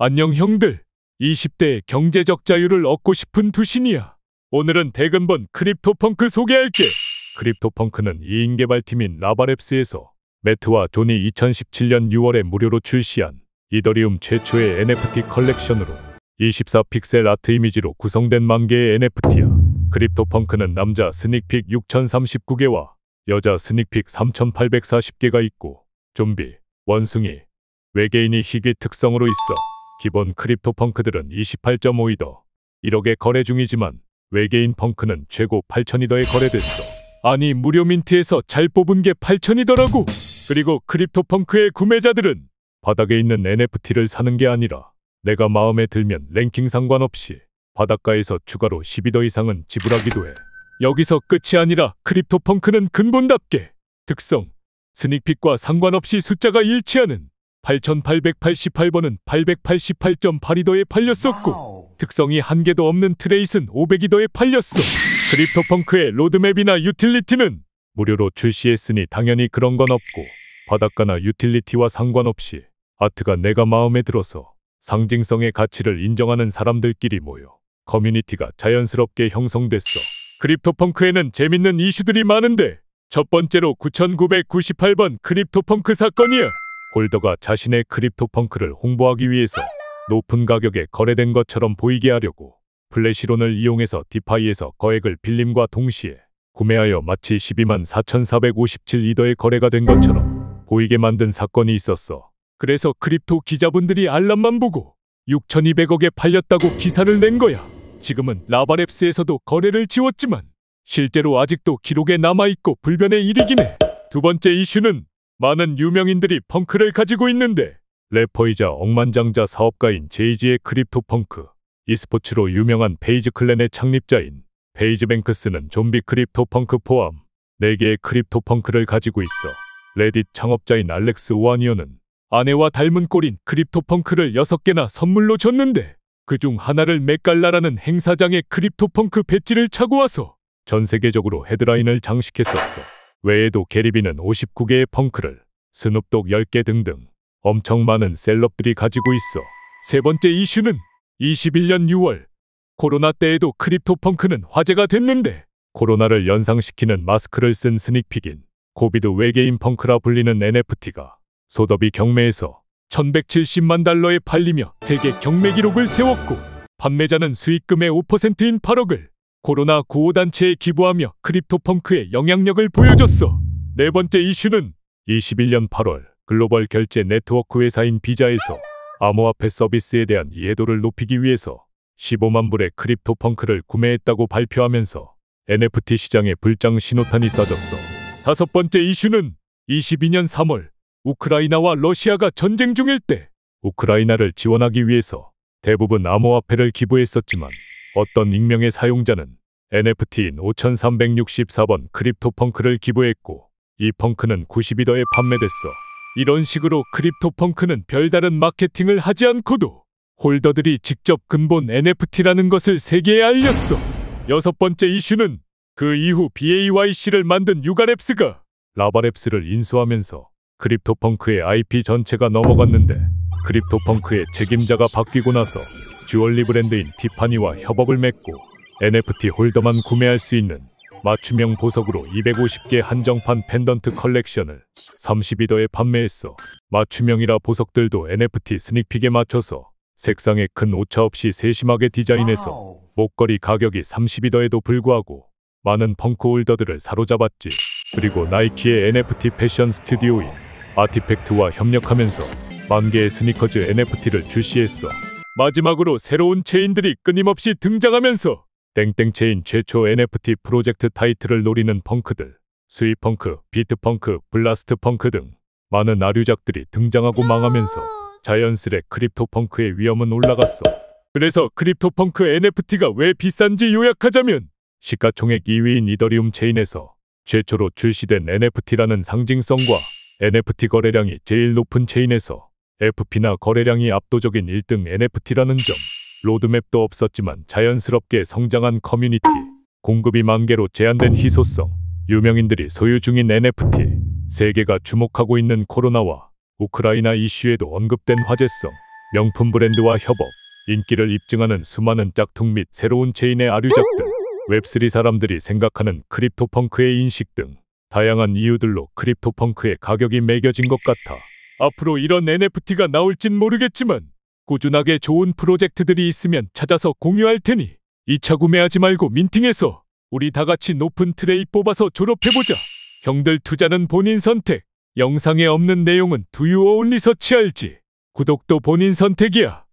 안녕 형들. 20대 경제적 자유를 얻고 싶은 두신이야. 오늘은 대근번 크립토펑크 소개할게. 크립토펑크는 2인 개발팀인 라바랩스에서 매트와 존이 2017년 6월에 무료로 출시한 이더리움 최초의 NFT 컬렉션으로 24픽셀 아트 이미지로 구성된 만 개의 NFT야. 크립토펑크는 남자 스닉픽 6,039개와 여자 스닉픽 3,840개가 있고 좀비, 원숭이, 외계인이 희귀 특성으로 있어 기본 크립토 펑크들은 28.5이더 1억에 거래 중이지만 외계인 펑크는 최고 8천이더에 거래됐어. 아니 무료 민트에서 잘 뽑은 게 8천이더라고. 그리고 크립토 펑크의 구매자들은 바닥에 있는 NFT를 사는 게 아니라 내가 마음에 들면 랭킹 상관없이 바닷가에서 추가로 12더 이상은 지불하기도 해. 여기서 끝이 아니라 크립토 펑크는 근본답게 특성, 스닉픽과 상관없이 숫자가 일치하는 8888번은 8 8 8 8이더에 팔렸었고 와우. 특성이 한 개도 없는 트레이스는 5 0 0이더에 팔렸어. 크립토펑크의 로드맵이나 유틸리티는 무료로 출시했으니 당연히 그런 건 없고 바닷가나 유틸리티와 상관없이 아트가 내가 마음에 들어서 상징성의 가치를 인정하는 사람들끼리 모여 커뮤니티가 자연스럽게 형성됐어. 크립토펑크에는 재밌는 이슈들이 많은데 첫 번째로 9998번 크립토펑크 사건이야. 홀더가 자신의 크립토펑크를 홍보하기 위해서 높은 가격에 거래된 것처럼 보이게 하려고 플래시론을 이용해서 디파이에서 거액을 빌림과 동시에 구매하여 마치 12만 4,457 리더의 거래가 된 것처럼 보이게 만든 사건이 있었어. 그래서 크립토 기자분들이 알람만 보고 6,200억에 팔렸다고 기사를 낸 거야. 지금은 라바랩스에서도 거래를 지웠지만 실제로 아직도 기록에 남아있고 불변의 일이긴 해. 두 번째 이슈는 많은 유명인들이 펑크를 가지고 있는데 래퍼이자 억만장자 사업가인 제이지의 크립토 펑크, e스포츠로 유명한 페이즈 클랜의 창립자인 페이즈뱅크스는 좀비 크립토 펑크 포함 4개의 크립토 펑크를 가지고 있어 레딧 창업자인 알렉스 오아니오는 아내와 닮은 꼴인 크립토 펑크를 6개나 선물로 줬는데 그 중 하나를 맥갈라라는 행사장의 크립토 펑크 배지를 차고 와서 전 세계적으로 헤드라인을 장식했었어. 외에도 게리비는 59개의 펑크를, 스눕독 10개 등등 엄청 많은 셀럽들이 가지고 있어. 세 번째 이슈는 21년 6월 코로나 때에도 크립토 펑크는 화제가 됐는데 코로나를 연상시키는 마스크를 쓴 스닉픽인 고비드 외계인 펑크라 불리는 NFT가 소더비 경매에서 1170만 달러에 팔리며 세계 경매 기록을 세웠고 판매자는 수익금의 5%인 8억을 코로나 구호단체에 기부하며 크립토펑크의 영향력을 보여줬어. 네 번째 이슈는 21년 8월 글로벌 결제 네트워크 회사인 비자에서 암호화폐 서비스에 대한 이해도를 높이기 위해서 15만 불의 크립토펑크를 구매했다고 발표하면서 NFT 시장에 불장 신호탄이 쏴졌어. 다섯 번째 이슈는 22년 3월 우크라이나와 러시아가 전쟁 중일 때 우크라이나를 지원하기 위해서 대부분 암호화폐를 기부했었지만 어떤 익명의 사용자는 NFT인 5364번 크립토펑크를 기부했고 이 펑크는 92더에 판매됐어. 이런 식으로 크립토펑크는 별다른 마케팅을 하지 않고도 홀더들이 직접 근본 NFT라는 것을 세계에 알렸어. 여섯 번째 이슈는 그 이후 BAYC를 만든 유가랩스가 라바랩스를 인수하면서 크립토펑크의 IP 전체가 넘어갔는데 크립토펑크의 책임자가 바뀌고 나서 주얼리 브랜드인 티파니와 협업을 맺고 NFT 홀더만 구매할 수 있는 맞춤형 보석으로 250개 한정판 펜던트 컬렉션을 32더에 판매했어. 맞춤형이라 보석들도 NFT 스닉픽에 맞춰서 색상에 큰 오차 없이 세심하게 디자인해서 목걸이 가격이 32더에도 불구하고 많은 펑크 홀더들을 사로잡았지. 그리고 나이키의 NFT 패션 스튜디오인 아티팩트와 협력하면서 만개의 스니커즈 NFT를 출시했어. 마지막으로 새로운 체인들이 끊임없이 등장하면서 땡땡 체인 최초 NFT 프로젝트 타이틀을 노리는 펑크들, 스위펑크, 비트펑크, 블라스트펑크 등 많은 아류작들이 등장하고 망하면서 자연스레 크립토펑크의 위험은 올라갔어. 그래서 크립토펑크 NFT가 왜 비싼지 요약하자면 시가총액 2위인 이더리움 체인에서 최초로 출시된 NFT라는 상징성과 NFT 거래량이 제일 높은 체인에서 FP나 거래량이 압도적인 1등 NFT라는 점, 로드맵도 없었지만 자연스럽게 성장한 커뮤니티, 공급이 만개로 제한된 희소성, 유명인들이 소유 중인 NFT, 세계가 주목하고 있는 코로나와 우크라이나 이슈에도 언급된 화제성, 명품 브랜드와 협업, 인기를 입증하는 수많은 짝퉁 및 새로운 체인의 아류작등 웹3 사람들이 생각하는 크립토펑크의 인식 등 다양한 이유들로 크립토펑크의 가격이 매겨진 것 같아 앞으로 이런 NFT가 나올진 모르겠지만 꾸준하게 좋은 프로젝트들이 있으면 찾아서 공유할 테니 2차 구매하지 말고 민팅해서 우리 다 같이 높은 트레이 뽑아서 졸업해보자. 형들 투자는 본인 선택. 영상에 없는 내용은 두유 어울리 서치할지. 구독도 본인 선택이야.